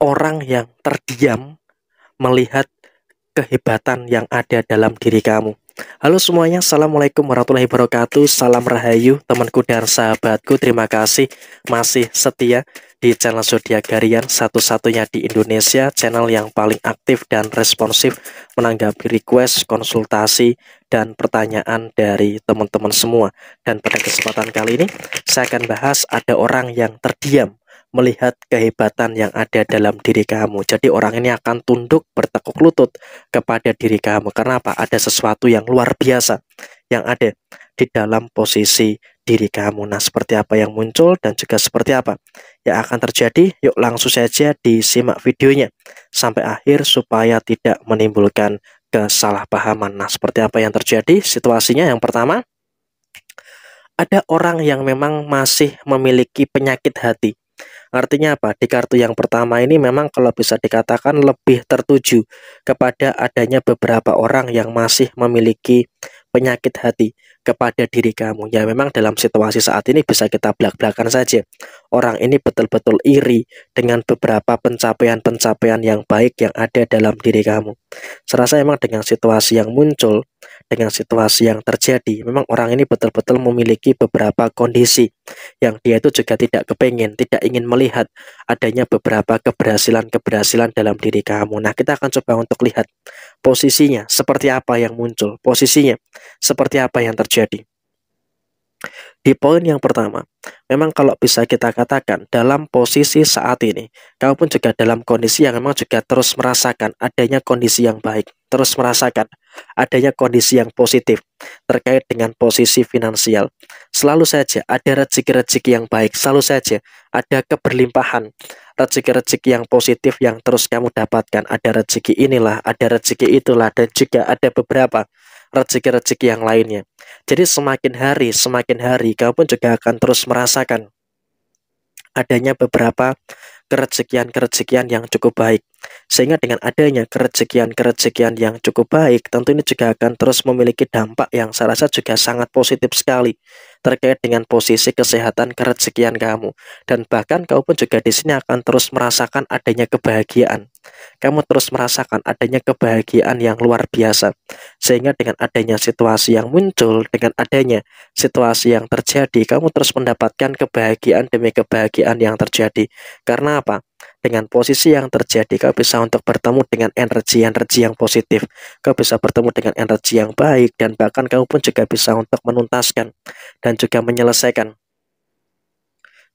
orang yang terdiam melihat kehebatan yang ada dalam diri kamu. Halo semuanya, Assalamualaikum warahmatullahi wabarakatuh Salam Rahayu, temanku dan sahabatku Terima kasih masih setia di channel Zodiac Garian Satu-satunya di Indonesia, channel yang paling aktif dan responsif Menanggapi request, konsultasi, dan pertanyaan dari teman-teman semua Dan pada kesempatan kali ini, saya akan bahas ada orang yang terdiam melihat kehebatan yang ada dalam diri kamu. Jadi orang ini akan tunduk bertekuk lutut kepada diri kamu. Kenapa? Ada sesuatu yang luar biasa yang ada di dalam posisi diri kamu. Nah, seperti apa yang muncul dan juga seperti apa yang akan terjadi? Yuk langsung saja disimak videonya sampai akhir supaya tidak menimbulkan kesalahpahaman. Nah, seperti apa yang terjadi? Situasinya yang pertama, ada orang yang memang masih memiliki penyakit hati Artinya apa? Di kartu yang pertama ini memang kalau bisa dikatakan lebih tertuju kepada adanya beberapa orang yang masih memiliki penyakit hati kepada diri kamu. Ya memang dalam situasi saat ini bisa kita belak-belakan saja. Orang ini betul-betul iri dengan beberapa pencapaian-pencapaian yang baik yang ada dalam diri kamu. Serasa emang dengan situasi yang muncul, dengan situasi yang terjadi. Memang orang ini betul-betul memiliki beberapa kondisi yang dia itu juga tidak kepengen, tidak ingin melihat adanya beberapa keberhasilan-keberhasilan dalam diri kamu. Nah, kita akan coba untuk lihat posisinya seperti apa yang muncul, posisinya seperti apa yang terjadi. Di poin yang pertama, memang kalau bisa kita katakan dalam posisi saat ini, kamu pun juga dalam kondisi yang memang juga terus merasakan adanya kondisi yang baik, terus merasakan adanya kondisi yang positif terkait dengan posisi finansial. Selalu saja ada rezeki-rezeki yang baik, selalu saja ada keberlimpahan, rezeki-rezeki yang positif yang terus kamu dapatkan. Ada rezeki inilah, ada rezeki itulah, dan juga ada beberapa rezeki-rezeki yang lainnya. Jadi semakin hari, semakin hari kamu pun juga akan terus merasakan adanya beberapa kerezekian-kerezekian yang cukup baik. Sehingga dengan adanya kerejekian-kerejekian yang cukup baik, tentu ini juga akan terus memiliki dampak yang saya rasa juga sangat positif sekali terkait dengan posisi kesehatan kerejekian kamu. Dan bahkan kamu pun juga di sini akan terus merasakan adanya kebahagiaan. Kamu terus merasakan adanya kebahagiaan yang luar biasa. Sehingga dengan adanya situasi yang muncul, dengan adanya situasi yang terjadi, kamu terus mendapatkan kebahagiaan demi kebahagiaan yang terjadi. Karena apa? dengan posisi yang terjadi kau bisa untuk bertemu dengan energi-energi yang positif kau bisa bertemu dengan energi yang baik dan bahkan kau pun juga bisa untuk menuntaskan dan juga menyelesaikan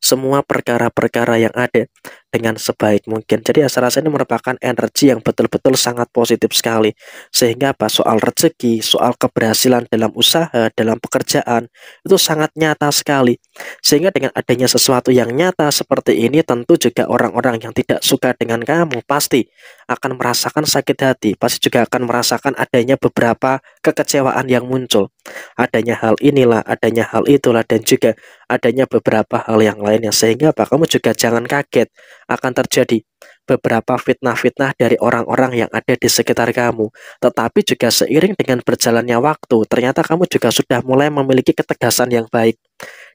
semua perkara-perkara yang ada dengan sebaik mungkin. Jadi asal rasa ini merupakan energi yang betul-betul sangat positif sekali. Sehingga apa soal rezeki, soal keberhasilan dalam usaha, dalam pekerjaan itu sangat nyata sekali. Sehingga dengan adanya sesuatu yang nyata seperti ini tentu juga orang-orang yang tidak suka dengan kamu pasti akan merasakan sakit hati, pasti juga akan merasakan adanya beberapa kekecewaan yang muncul adanya hal inilah, adanya hal itulah, dan juga adanya beberapa hal yang lainnya. Sehingga apa? Kamu juga jangan kaget akan terjadi beberapa fitnah-fitnah dari orang-orang yang ada di sekitar kamu. Tetapi juga seiring dengan berjalannya waktu, ternyata kamu juga sudah mulai memiliki ketegasan yang baik.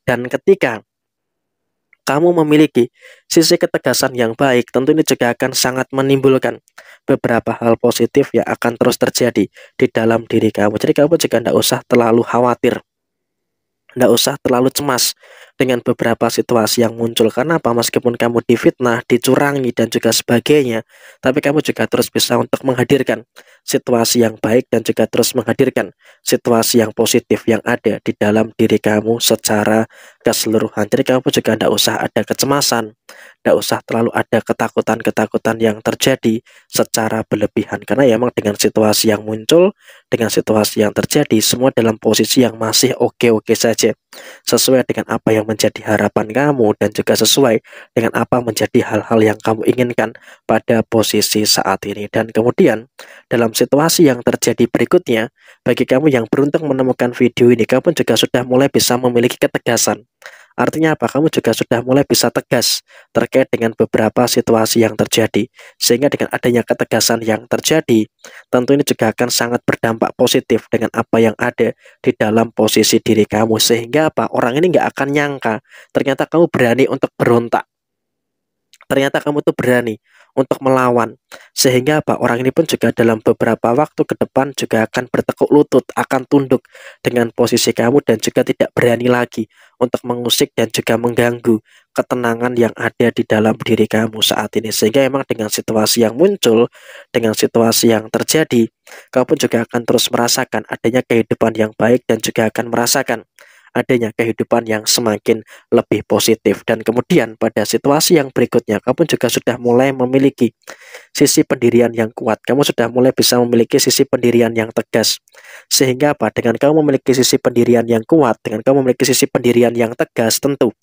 Dan ketika kamu memiliki sisi ketegasan yang baik, tentu ini juga akan sangat menimbulkan beberapa hal positif yang akan terus terjadi di dalam diri kamu. Jadi kamu juga tidak usah terlalu khawatir. Tidak usah terlalu cemas dengan beberapa situasi yang muncul Karena apa? Meskipun kamu difitnah, dicurangi, dan juga sebagainya Tapi kamu juga terus bisa untuk menghadirkan situasi yang baik dan juga terus menghadirkan situasi yang positif yang ada di dalam diri kamu secara keseluruhan. Jadi kamu juga tidak usah ada kecemasan, tidak usah terlalu ada ketakutan-ketakutan yang terjadi secara berlebihan. Karena ya emang dengan situasi yang muncul, dengan situasi yang terjadi, semua dalam posisi yang masih oke-oke saja sesuai dengan apa yang menjadi harapan kamu dan juga sesuai dengan apa menjadi hal-hal yang kamu inginkan pada posisi saat ini dan kemudian dalam situasi yang terjadi berikutnya bagi kamu yang beruntung menemukan video ini kamu juga sudah mulai bisa memiliki ketegasan Artinya apa? Kamu juga sudah mulai bisa tegas terkait dengan beberapa situasi yang terjadi. Sehingga dengan adanya ketegasan yang terjadi, tentu ini juga akan sangat berdampak positif dengan apa yang ada di dalam posisi diri kamu. Sehingga apa? Orang ini nggak akan nyangka, ternyata kamu berani untuk berontak. Ternyata kamu tuh berani untuk melawan. Sehingga apa? Orang ini pun juga dalam beberapa waktu ke depan juga akan bertekuk lutut, akan tunduk dengan posisi kamu dan juga tidak berani lagi untuk mengusik dan juga mengganggu ketenangan yang ada di dalam diri kamu saat ini. Sehingga emang dengan situasi yang muncul, dengan situasi yang terjadi, kamu pun juga akan terus merasakan adanya kehidupan yang baik dan juga akan merasakan adanya kehidupan yang semakin lebih positif. Dan kemudian pada situasi yang berikutnya, kamu juga sudah mulai memiliki sisi pendirian yang kuat. Kamu sudah mulai bisa memiliki sisi pendirian yang tegas. Sehingga apa? Dengan kamu memiliki sisi pendirian yang kuat, dengan kamu memiliki sisi pendirian yang tegas, tentu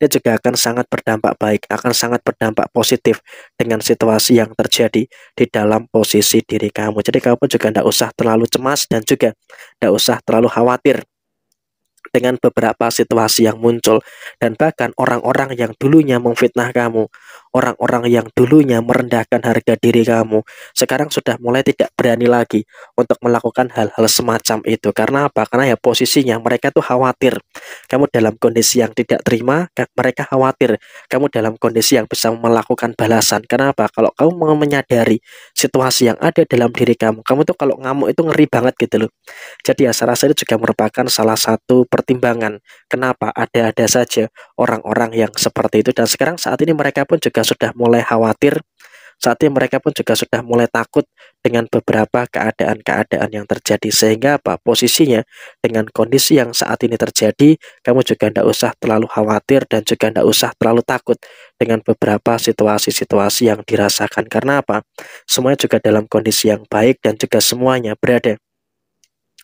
ini juga akan sangat berdampak baik, akan sangat berdampak positif dengan situasi yang terjadi di dalam posisi diri kamu. Jadi kamu juga tidak usah terlalu cemas dan juga tidak usah terlalu khawatir dengan beberapa situasi yang muncul dan bahkan orang-orang yang dulunya memfitnah kamu orang-orang yang dulunya merendahkan harga diri kamu sekarang sudah mulai tidak berani lagi untuk melakukan hal-hal semacam itu karena apa karena ya posisinya mereka tuh khawatir kamu dalam kondisi yang tidak terima mereka khawatir kamu dalam kondisi yang bisa melakukan balasan Karena apa? kalau kamu mau menyadari situasi yang ada dalam diri kamu kamu tuh kalau ngamuk itu ngeri banget gitu loh jadi ya salah rasa itu juga merupakan salah satu pertimbangan kenapa ada-ada saja orang-orang yang seperti itu dan sekarang saat ini mereka pun juga sudah mulai khawatir, saat ini mereka pun juga sudah mulai takut dengan beberapa keadaan-keadaan yang terjadi. Sehingga apa? Posisinya dengan kondisi yang saat ini terjadi, kamu juga tidak usah terlalu khawatir dan juga tidak usah terlalu takut dengan beberapa situasi-situasi yang dirasakan. Karena apa? Semuanya juga dalam kondisi yang baik dan juga semuanya berada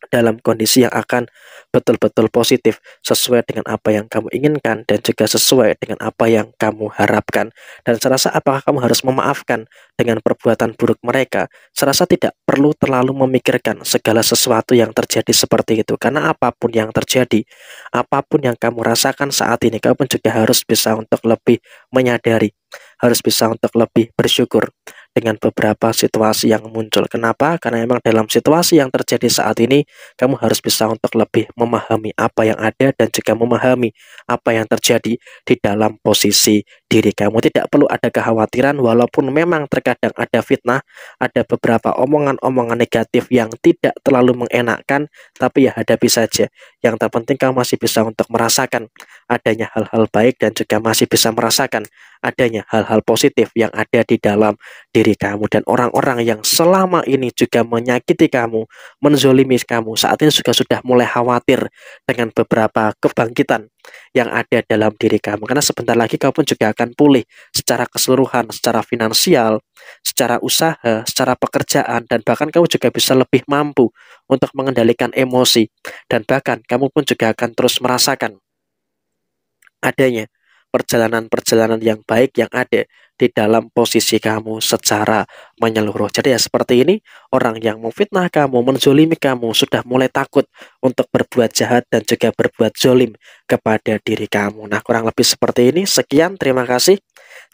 dalam kondisi yang akan betul-betul positif sesuai dengan apa yang kamu inginkan dan juga sesuai dengan apa yang kamu harapkan dan serasa apakah kamu harus memaafkan dengan perbuatan buruk mereka serasa tidak perlu terlalu memikirkan segala sesuatu yang terjadi seperti itu karena apapun yang terjadi apapun yang kamu rasakan saat ini kamu juga harus bisa untuk lebih menyadari harus bisa untuk lebih bersyukur dengan beberapa situasi yang muncul. Kenapa? Karena memang dalam situasi yang terjadi saat ini, kamu harus bisa untuk lebih memahami apa yang ada dan juga memahami apa yang terjadi di dalam posisi diri kamu. Tidak perlu ada kekhawatiran walaupun memang terkadang ada fitnah, ada beberapa omongan-omongan negatif yang tidak terlalu mengenakan, tapi ya hadapi saja. Yang terpenting kamu masih bisa untuk merasakan adanya hal-hal baik dan juga masih bisa merasakan adanya hal-hal positif yang ada di dalam diri kamu dan orang-orang yang selama ini juga menyakiti kamu, menzolimi kamu, saat ini juga sudah mulai khawatir dengan beberapa kebangkitan yang ada dalam diri kamu. Karena sebentar lagi kamu pun juga akan pulih secara keseluruhan, secara finansial, secara usaha, secara pekerjaan dan bahkan kamu juga bisa lebih mampu untuk mengendalikan emosi dan bahkan kamu pun juga akan terus merasakan adanya perjalanan-perjalanan yang baik yang ada di dalam posisi kamu secara menyeluruh. Jadi ya seperti ini, orang yang memfitnah kamu, menzolimi kamu, sudah mulai takut untuk berbuat jahat dan juga berbuat zolim kepada diri kamu. Nah kurang lebih seperti ini, sekian terima kasih.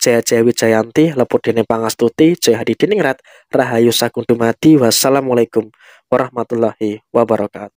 Jaya Jaya Wijayanti, Lepur Dini Pangastuti, Jaya Hadi Diningrat, Rahayu Sakundumati, wassalamualaikum warahmatullahi wabarakatuh.